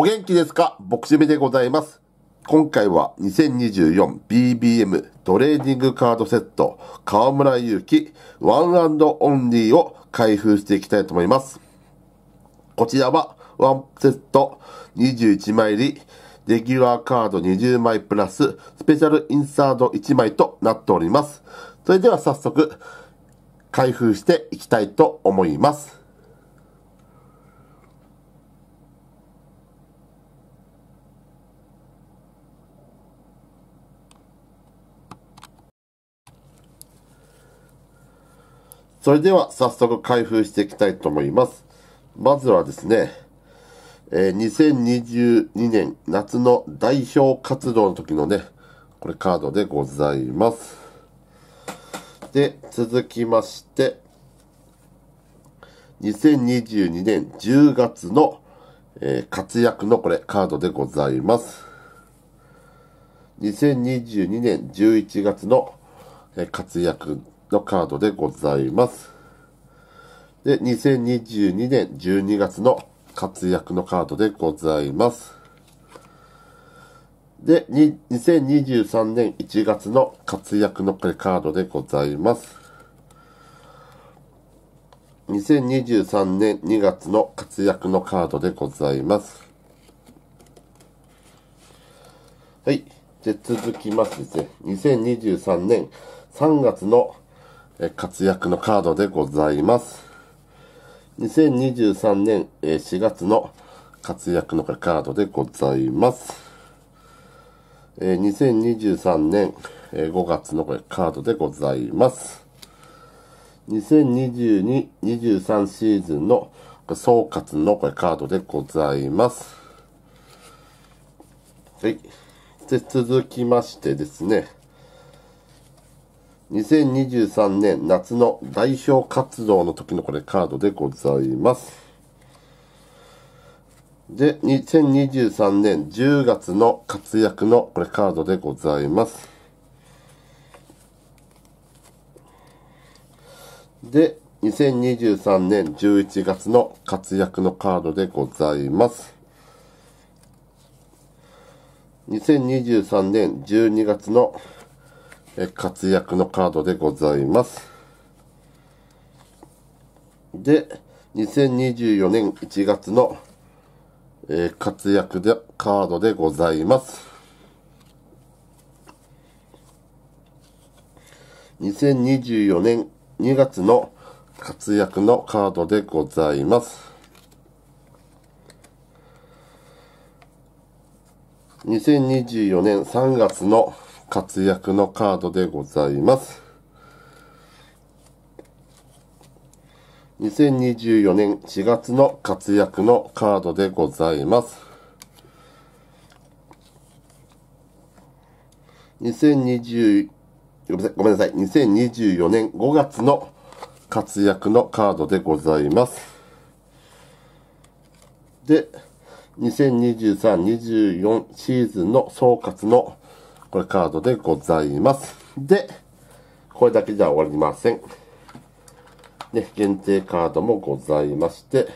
お元気ですかボクシミでございます。今回は 2024BBM トレーディングカードセット河村祐希ワンオンリーを開封していきたいと思います。こちらはワンセット21枚入り、レギュラーカード20枚プラススペシャルインサート1枚となっております。それでは早速開封していきたいと思います。それでは早速開封していきたいと思います。まずはですね、えー、2022年夏の代表活動の時のね、これカードでございます。で、続きまして、2022年10月の、えー、活躍のこれカードでございます。2022年11月の、えー、活躍のカードでございます。で、2022年12月の活躍のカードでございます。で、2023年1月の活躍のカードでございます。2023年2月の活躍のカードでございます。はい。で、続きましてですね、2023年3月の活躍のカードでございます。2023年4月の活躍のカードでございます。2023年5月のこれカードでございます。2022-23シーズンの総括のこれカードでございます。はい。で、続きましてですね。2023年夏の代表活動の時のこれカードでございます。で、2023年10月の活躍のこれカードでございます。で、2023年11月の活躍のカードでございます。2023年12月の活躍のカードでございます。で、2024年1月の、えー、活躍で、カードでございます。2024年2月の活躍のカードでございます。2024年3月の活躍のカードでございます。2024年4月の活躍のカードでございます。2020ごめんなさい。2024年5月の活躍のカードでございます。で、2023-24シーズンの総括のこれカードでございます。で、これだけじゃ終わりません。ね、限定カードもございまして、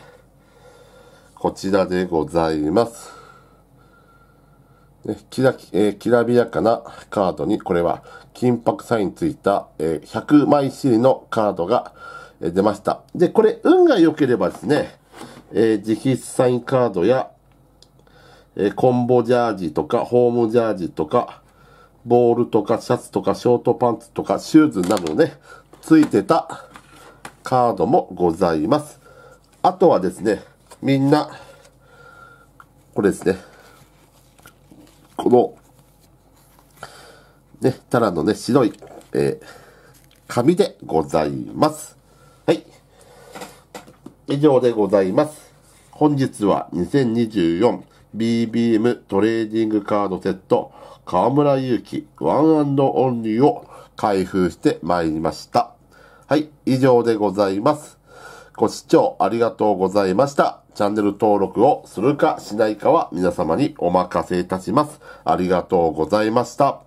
こちらでございます。ね、キラキ、えー、きらびやかなカードに、これは金箔サインついた、えー、100枚シリのカードが、えー、出ました。で、これ、運が良ければですね、えー、直筆サインカードや、えー、コンボジャージとか、ホームジャージとか、ボールとかシャツとかショートパンツとかシューズなどね、ついてたカードもございます。あとはですね、みんな、これですね。この、ね、タラのね、白い、えー、紙でございます。はい。以上でございます。本日は2024 BBM トレーディングカードセット、河村祐希ワンオンリーを開封してまいりました。はい、以上でございます。ご視聴ありがとうございました。チャンネル登録をするかしないかは皆様にお任せいたします。ありがとうございました。